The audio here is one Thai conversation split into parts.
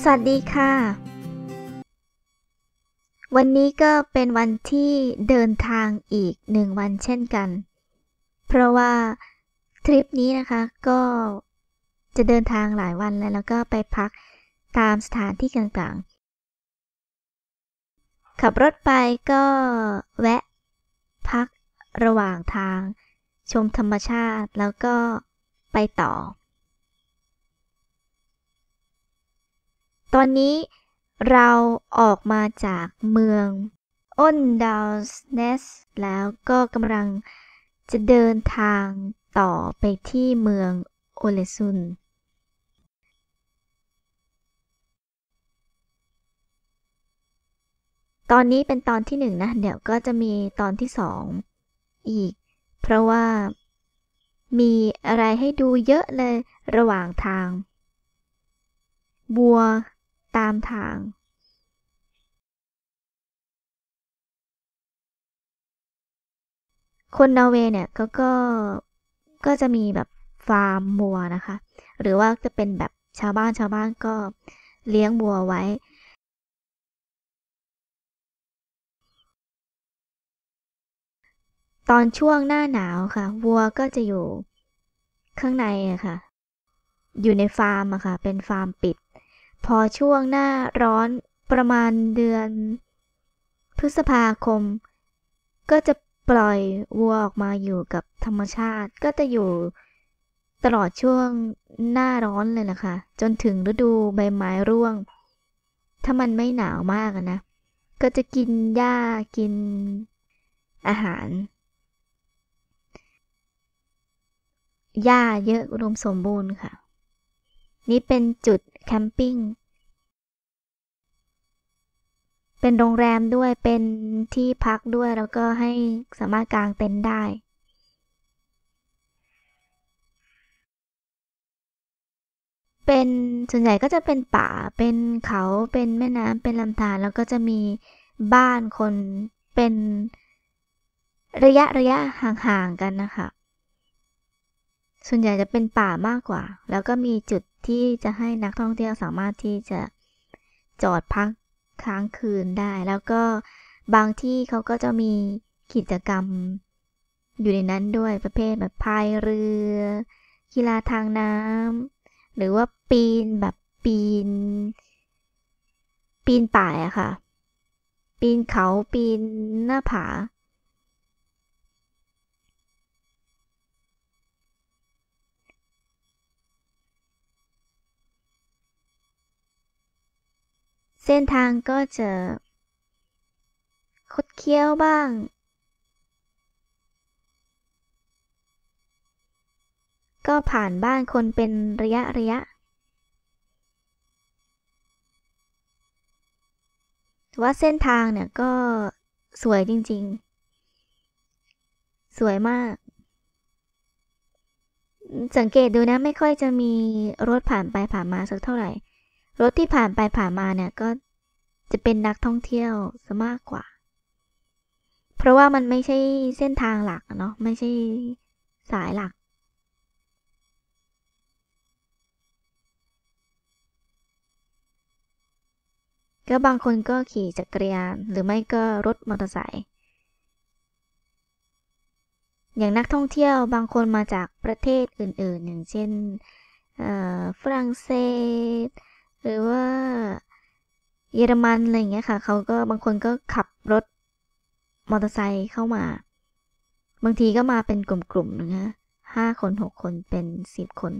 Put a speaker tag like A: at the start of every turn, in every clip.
A: สวัสดีค่ะ วันนี้ก็เป็นวันที่เดินทางอีกหนึ่งวันเช่นกัน เพราะว่า ทริปนี้นะคะก็จะเดินทางหลายวันแล้วแล้วก็ไปพักตามสถานที่ต่างๆ ขับรถไปก็แวะ พักระหว่างทาง ชมธรรมชาติแล้วก็ไปต่อตอนนี้เราออกมาจากเมืองอ้นดาวสเนส แล้วก็กำลังจะเดินทางต่อไปที่เมือง โอเลซุน ตอนนี้เป็นตอนที่หนึ่งนะเดี๋ยวก็จะมีตอนที่สองอีกเพราะว่ามีอะไรให้ดูเยอะเลยระหว่างทางบัวตามทาง คนนอร์เวย์เนี่ยก็ก็ ก็จะมีแบบ ฟาร์มวัวนะคะ หรือว่าจะเป็นแบบชาวบ้านชาวบ้านก็เลี้ยงวัวไว้ ตอนช่วงหน้าหนาวค่ะวัวก็จะอยู่ข้างในอะค่ะ อยู่ในฟาร์มอะค่ะเป็นฟาร์มปิดพอช่วงหน้าร้อนประมาณเดือนพฤษภาคม ก็จะปล่อยวัวออกมาอยู่กับธรรมชาติ ก็จะอยู่ตลอดช่วงหน้าร้อนเลยนะคะ จนถึงฤดูใบไม้ร่วง ถ้ามันไม่หนาวมากนะ ก็จะกินหญ้ากินอาหารหญ้าเยอะรวมสมบูรณ์ค่ะ นี่เป็นจุดแคมปิ้ง เป็นโรงแรมด้วย เป็นที่พักด้วย แล้วก็ให้สามารถกางเต็นท์ได้ เป็นส่วนใหญ่ก็จะเป็นป่า เป็นเขา เป็นแม่น้ำเป็นลำธาร แล้วก็จะมีบ้านคนเป็นระยะระยะห่างๆ กันนะคะ ส่วนใหญ่จะเป็นป่ามากกว่า แล้วก็มีจุดที่จะให้นักท่องเที่ยวสามารถที่จะจอดพักค้างคืนได้ แล้วก็บางที่เขาก็จะมีกิจกรรมอยู่ในนั้นด้วย ประเภทแบบพายเรือ กีฬาทางน้ำหรือว่าปีนแบบปีน ปีนป่ายอะค่ะ ปีนเขาปีนหน้าผาเส้นทางก็จะ คดเคี้ยวบ้าง ก็ผ่านบ้านคนเป็นระยะระยะแต่ว่าเส้นทางเนี่ย ก็สวยจริง ๆ สวยมาก สังเกตดูนะ ไม่ค่อยจะมีรถผ่านไปผ่านมาสักเท่าไหร่รถที่ผ่านไปผ่านมาเนี่ยก็จะเป็นนักท่องเที่ยวซะมากกว่า เพราะว่ามันไม่ใช่เส้นทางหลักเนาะไม่ใช่สายหลัก ก็บางคนก็ขี่จักรยานหรือไม่ก็รถมอเตอร์ไซค์ อย่างนักท่องเที่ยวบางคนมาจากประเทศอื่นๆอย่างเช่นฝรั่งเศสหรือว่าเยอรมันอะไรอย่างเงี้ยค่ะ เขาก็บางคนก็ขับรถมอเตอร์ไซค์เข้ามา บางทีก็มาเป็นกลุ่มๆนะฮะห้าคนหกคนเป็นสิบคน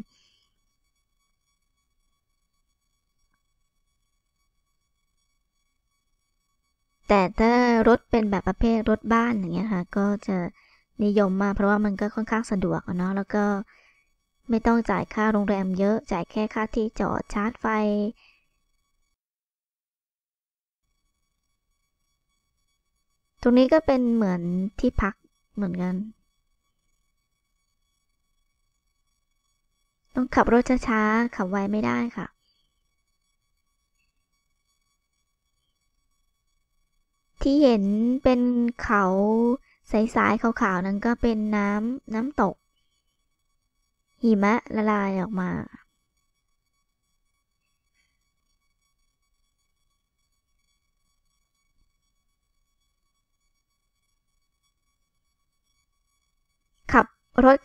A: แต่ถ้ารถเป็นแบบประเภทรถบ้านอย่างเงี้ยค่ะ ก็จะนิยมมากเพราะว่ามันก็ค่อนข้างสะดวกเนาะแล้วก็ไม่ต้องจ่ายค่าโรงแรมเยอะ จ่ายแค่ค่าที่จอดชาร์จไฟ ตรงนี้ก็เป็นเหมือนที่พักเหมือนกัน ต้องขับรถช้าๆ ขับไวไม่ได้ค่ะ ที่เห็นเป็นเขาใสๆขาวๆนั้นก็เป็นน้ำน้ำตกหิมะ ละลายออกมา ขับรถข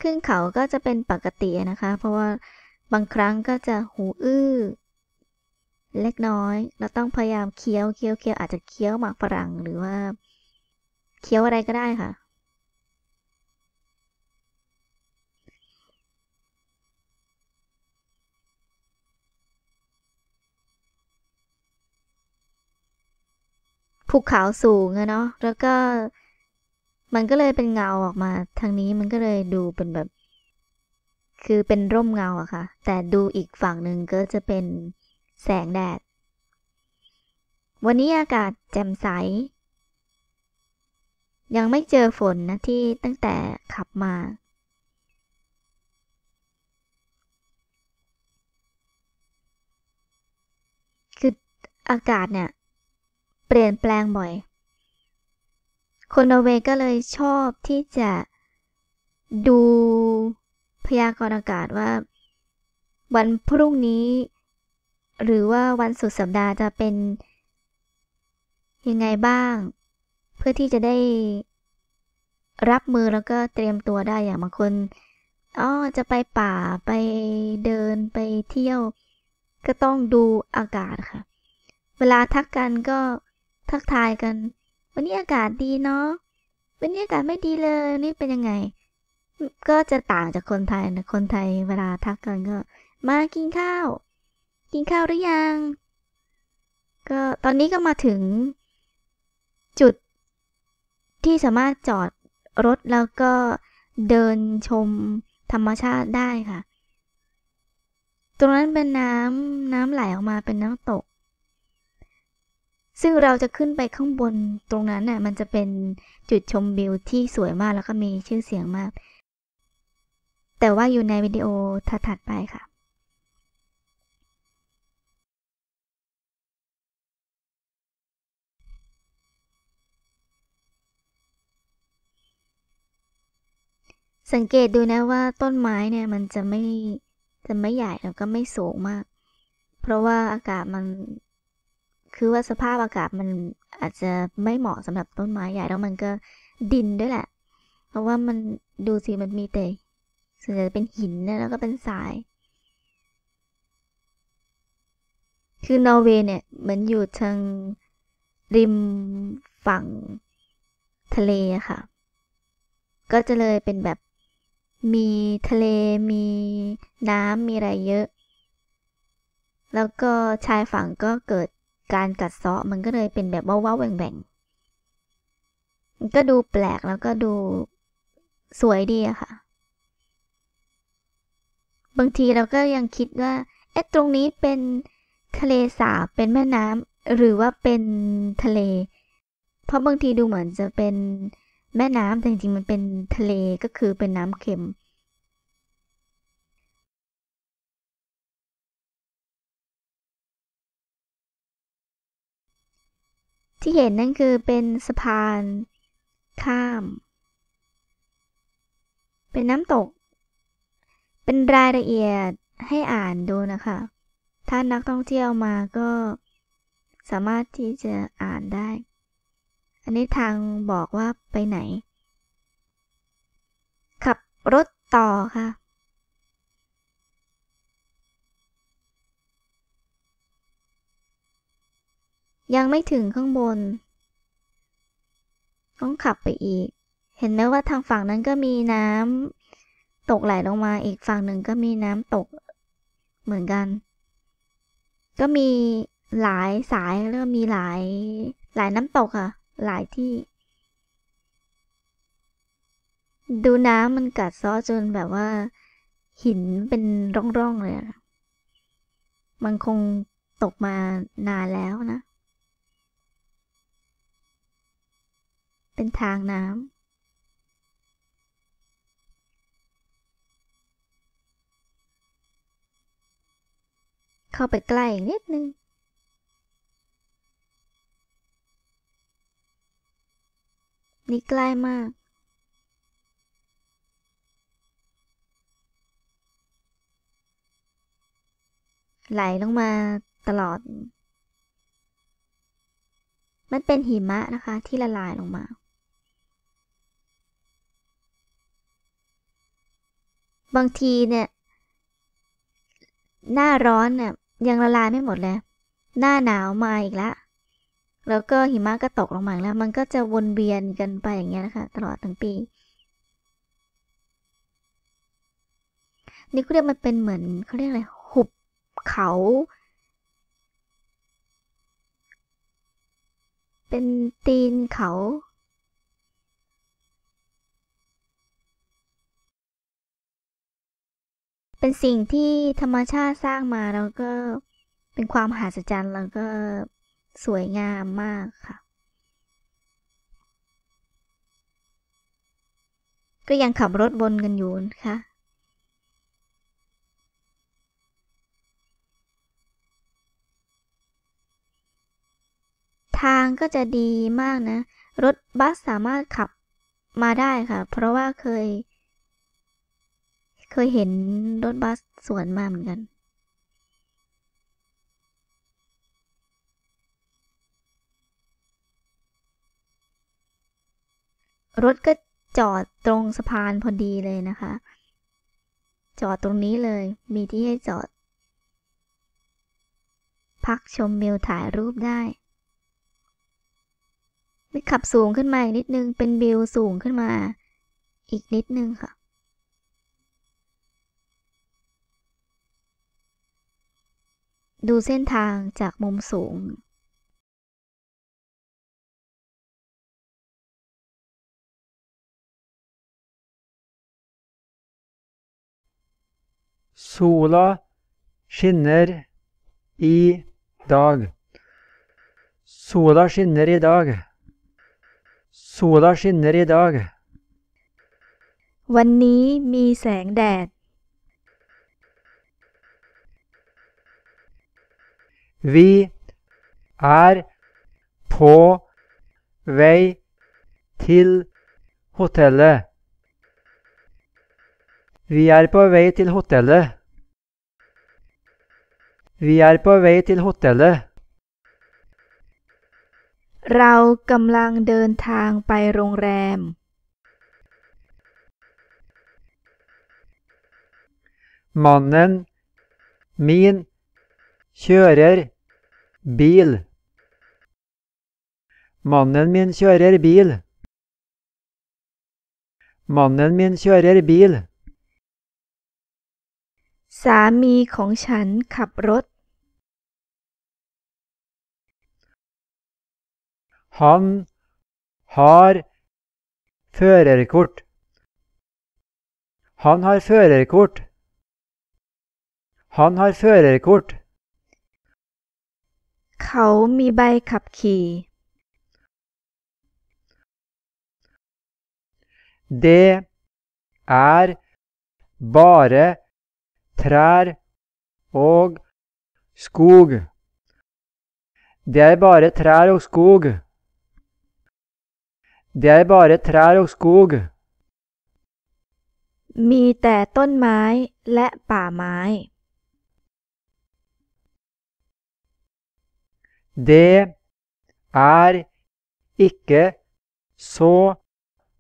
A: ึ้นเขาก็จะเป็นปกตินะคะ เพราะว่าบางครั้งก็จะหูอื้อ เล็กน้อย เราต้องพยายามเคี้ยวเคี้ยวเคี้ยวอาจจะเคี้ยวหมากฝรั่งหรือว่า เคี้ยวอะไรก็ได้ค่ะภูเขาสูงอะเนาะแล้วก็ มันก็เลยเป็นเงาออกมาทางนี้มันก็เลยดูเป็นแบบ คือเป็นร่มเงาอะค่ะ แต่ดูอีกฝั่งหนึ่งก็จะเป็นแสงแดด วันนี้อากาศแจ่มใสยังไม่เจอฝนนะ ที่ตั้งแต่ขับมา คืออากาศเนี่ยเปลี่ยนแปลงบ่อย คนนอร์เวย์ก็เลยชอบที่จะดูพยากรณ์อากาศว่า วันพรุ่งนี้ หรือว่าวันสุดสัปดาห์จะเป็นยังไงบ้าง เพื่อที่จะได้รับมือแล้วก็เตรียมตัวได้อย่างบางคนอ๋อจะไปป่าไปเดินไปเที่ยวก็ต้องดูอากาศค่ะ เวลาทักกันก็ทักทายกัน วันนี้อากาศดีเนาะวันนี้อากาศไม่ดีเลย นี่เป็นยังไง ก็จะต่างจากคนไทยนะ คนไทยเวลาทักกันก็มากินข้าว กินข้าวหรือยัง ก็ตอนนี้ก็มาถึงจุดที่สามารถจอดรถแล้วก็เดินชมธรรมชาติได้ค่ะ ตรงนั้นเป็นน้ำน้ำไหลออกมาเป็นน้ำตกซึ่งเราจะขึ้นไปข้างบนตรงนั้นน่ะมันจะเป็นจุดชมวิวที่สวยมากแล้วก็มีชื่อเสียงมาก แต่ว่าอยู่ในวิดีโอถัดไปค่ะ สังเกตดูนะว่าต้นไม้เนี่ยมันจะไม่ จะไม่ใหญ่แล้วก็ไม่สูงมาก เพราะว่าอากาศมันคือว่าสภาพอากาศมันอาจจะไม่เหมาะสำหรับต้นไม้ใหญ่แล้วมันก็ดินด้วยแหละ เพราะว่ามันดูสิมันมีแต่ส่วนใหญ่จะเป็นหินนะแล้วก็เป็นทราย คือนอร์เวย์เนี่ยมันอยู่ทางริมฝั่งทะเลค่ะ ก็จะเลยเป็นแบบมีทะเลมีน้ำมีอะไรเยอะ แล้วก็ชายฝั่งก็เกิดการกัดเซาะมันก็เลยเป็นแบบว่าว่าแหว่งแหว่งก็ดูแปลกแล้วก็ดูสวยดีอะค่ะ บางทีเราก็ยังคิดว่าเอ๊ะตรงนี้เป็นทะเลสาบ เป็นแม่น้ำหรือว่าเป็นทะเล เพราะบางทีดูเหมือนจะเป็นแม่น้ำแต่จริงๆมันเป็นทะเลก็คือเป็นน้ำเค็มที่เห็นนั่นคือเป็นสะพาน ข้าม เป็นน้ำตก เป็นรายละเอียดให้อ่านดูนะคะ ถ้านักท่องเที่ยวมาก็สามารถที่จะอ่านได้ อันนี้ทางบอกว่าไปไหน ขับรถต่อค่ะยังไม่ถึงข้างบนต้องขับไปอีก เห็นไหมว่าทางฝั่งนั้นก็มีน้ำตกไหลลงมา อีกฝั่งหนึ่งก็มีน้ำตกเหมือนกัน ก็มีหลายสายแล้วมีหลายหลายน้ำตกค่ะ หลายที่ ดูน้ำมันกัดซ้อจนแบบว่าหินเป็นร่องๆเลยมันคงตกมานานแล้วนะเป็นทางน้ำเข้าไปใกล้นิดนึง นี่ใกล้มาก ไหลลงมาตลอด มันเป็นหิมะนะคะที่ละลายลงมาบางทีเนี่ย หน้าร้อนเนี่ยยังละลายไม่หมดเลย หน้าหนาวมาอีกแล้วแล้วก็หิมะก็ตกลงมาแล้ว มันก็จะวนเวียนกันไปอย่างเงี้ยนะคะ ตลอดทั้งปี นี่เขาเรียกมันเป็นเหมือนเขาเรียกอะไร หุบเขา เป็นตีนเขาเป็นสิ่งที่ธรรมชาติสร้างมา แล้วก็เป็นความาหัจจรรย์ แล้วก็สวยงามมากค่ะ ก็ยังขับรถวนกันอยู่นะคะทางก็จะดีมากนะ รถบัสสามารถขับมาได้ค่ะ เพราะว่าเคยเคยเห็นรถบัสสวนมาเหมือนกัน รถก็จอดตรงสะพานพอดีเลยนะคะ จอดตรงนี้เลย มีที่ให้จอด พักชมวิวถ่ายรูปได้ขับสูงขึ้นมาอีกนิดนึง เป็นวิวสูงขึ้นมาอีกนิดนึงค่ะดูเส้นทางจากมุมสูง
B: โซล่าชินเนอร์ อีดากซูลาชินเนอร์อีดากซูลาชินเนอร์อีดาก
A: วันนี้มีแสงแดด
B: Vi er på vei til hotellet. Vi er på vei til hotellet. Vi er på vei til hotellet.
A: เรากำลังเดินทางไปโรงแรม
B: มันนั้นมีน kjører bil. Mannen min kjører bil. Mannen min kjører bil.
A: สามีของฉันขับรถ
B: Han har førerkort. Han har førerkort. Han har førerkort.
A: เขามีใบขับขี่
B: Det er bare trær og skog. Det er bare trær og skog. Det er bare trær og skog.
A: มีแต่ต้นไม้และป่าไม้
B: Det er ikke så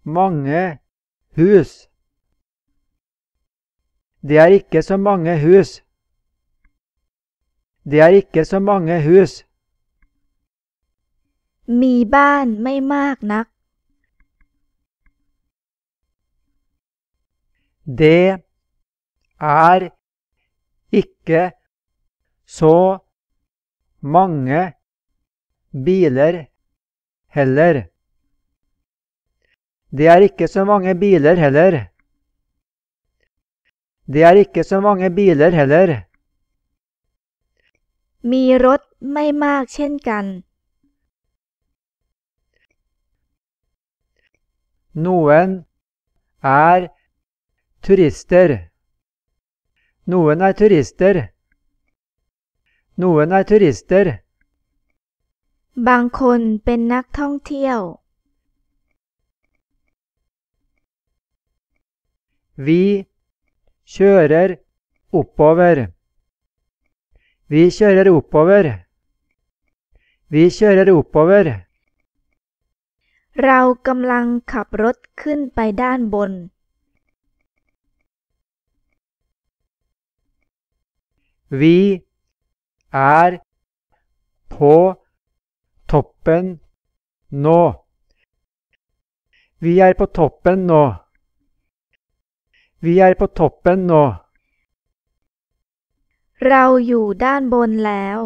B: mange hus. Det er ikke så mange hus. Det er ikke så mange hus. Det er ikke så mange biler heller. Det er ikke så mange biler heller. Det er ikke så mange biler heller. Noen er turister. Noen er turister. Noen er turister.
A: บางคนเป็นนักท่องเที่ยว
B: Vi kjører oppover. Vi kjører oppover. Vi kjører oppover.
A: เรากำลังขับรถขึ้นไปด้านบน
B: Vi er på toppen nå. Vi er på toppen nå. Vi er på toppen nå. เราอยู่ด้านบนแล้ว